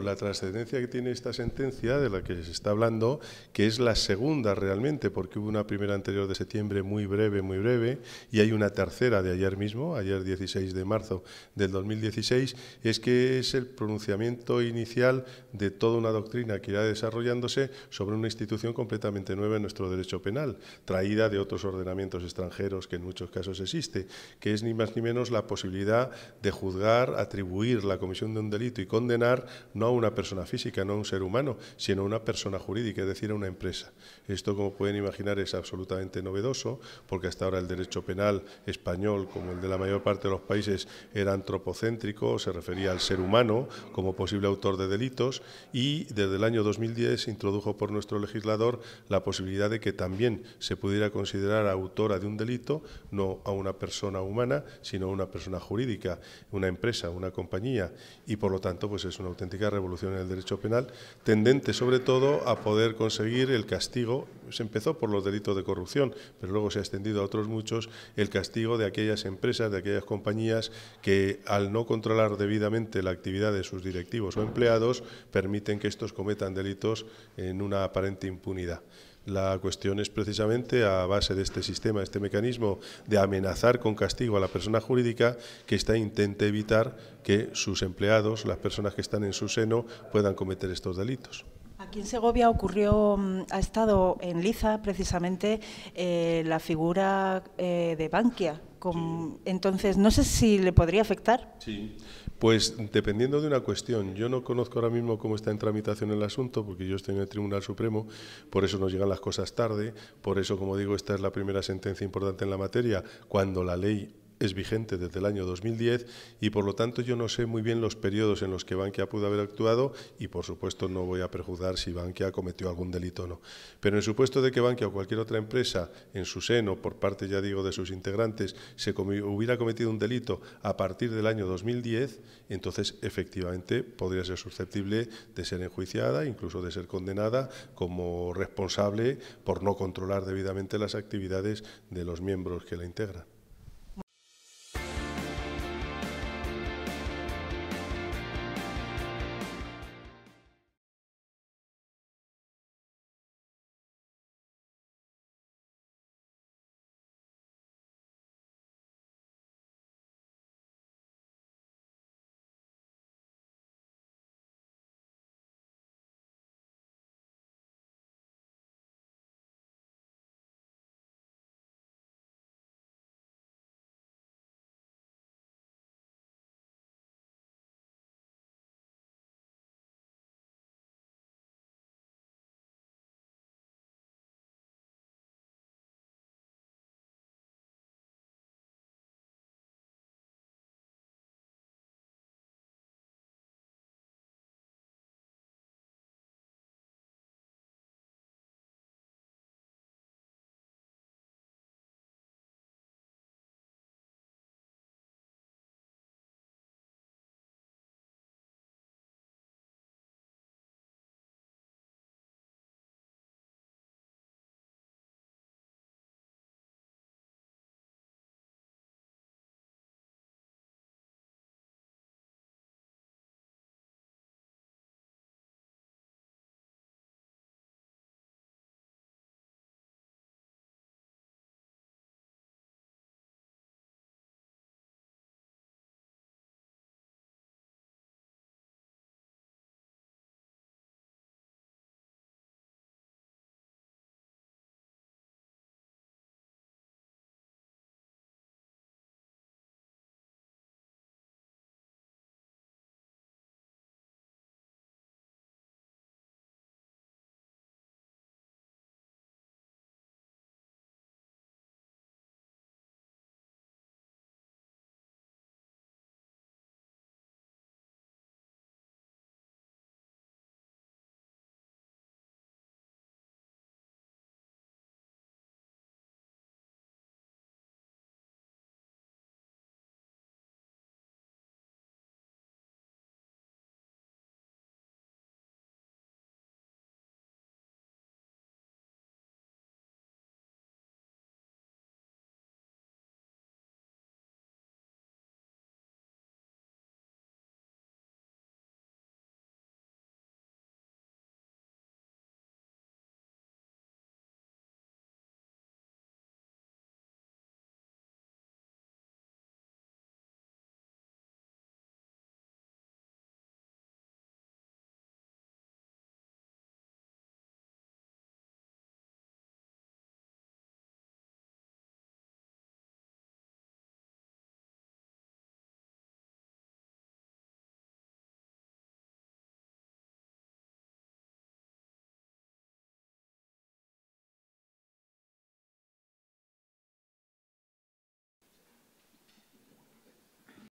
La trascendencia que tiene esta sentencia, de la que se está hablando, que es la segunda realmente, porque hubo una primera anterior de septiembre muy breve, muy breve, y hay una tercera de ayer mismo, ayer 16 de marzo del 2016, es que es el pronunciamiento inicial de toda una doctrina que irá desarrollándose sobre una institución completamente nueva en nuestro derecho penal, traída de otros ordenamientos extranjeros que en muchos casos existe, que es ni más ni menos la posibilidad de juzgar, atribuir la comisión de un delito y condenar no a una persona física, no a un ser humano, sino a una persona jurídica, es decir, a una empresa. Esto, como pueden imaginar, es absolutamente novedoso, porque hasta ahora el derecho penal español, como el de la mayor parte de los países, era antropocéntrico, se refería al ser humano como posible autor de delitos, y desde el año 2010 se introdujo por nuestro legislador la posibilidad de que también se pudiera considerar autora de un delito no a una persona humana, sino a una persona jurídica, una empresa, una compañía, y por lo tanto, pues es una auténtica revolución en el derecho penal, tendente sobre todo a poder conseguir el castigo se empezó por los delitos de corrupción, pero luego se ha extendido a otros muchos el castigo de aquellas empresas, de aquellas compañías que al no controlar debidamente la actividad de sus directivos o empleados permiten que estos cometan delitos en una aparente impunidad. La cuestión es precisamente a base de este sistema, este mecanismo de amenazar con castigo a la persona jurídica que ésta intente evitar que sus empleados, las personas que están en su seno, puedan cometer estos delitos. Aquí en Segovia ocurrió, mm, ha estado en Liza precisamente eh, la figura eh, de Bankia. Entonces, no sé si le podría afectar. Sí, pues dependiendo de una cuestión. Yo no conozco ahora mismo cómo está en tramitación el asunto, porque yo estoy en el Tribunal Supremo, por eso nos llegan las cosas tarde, por eso, como digo, esta es la primera sentencia importante en la materia, cuando la ley es vigente desde el año 2010 y por lo tanto yo no sé muy bien los periodos en los que Bankia pudo haber actuado y por supuesto no voy a prejuzgar si Bankia cometió algún delito o no. Pero en supuesto de que Bankia o cualquier otra empresa en su seno, por parte ya digo de sus integrantes, se hubiera cometido un delito a partir del año 2010, entonces efectivamente podría ser susceptible de ser enjuiciada, incluso de ser condenada como responsable por no controlar debidamente las actividades de los miembros que la integran.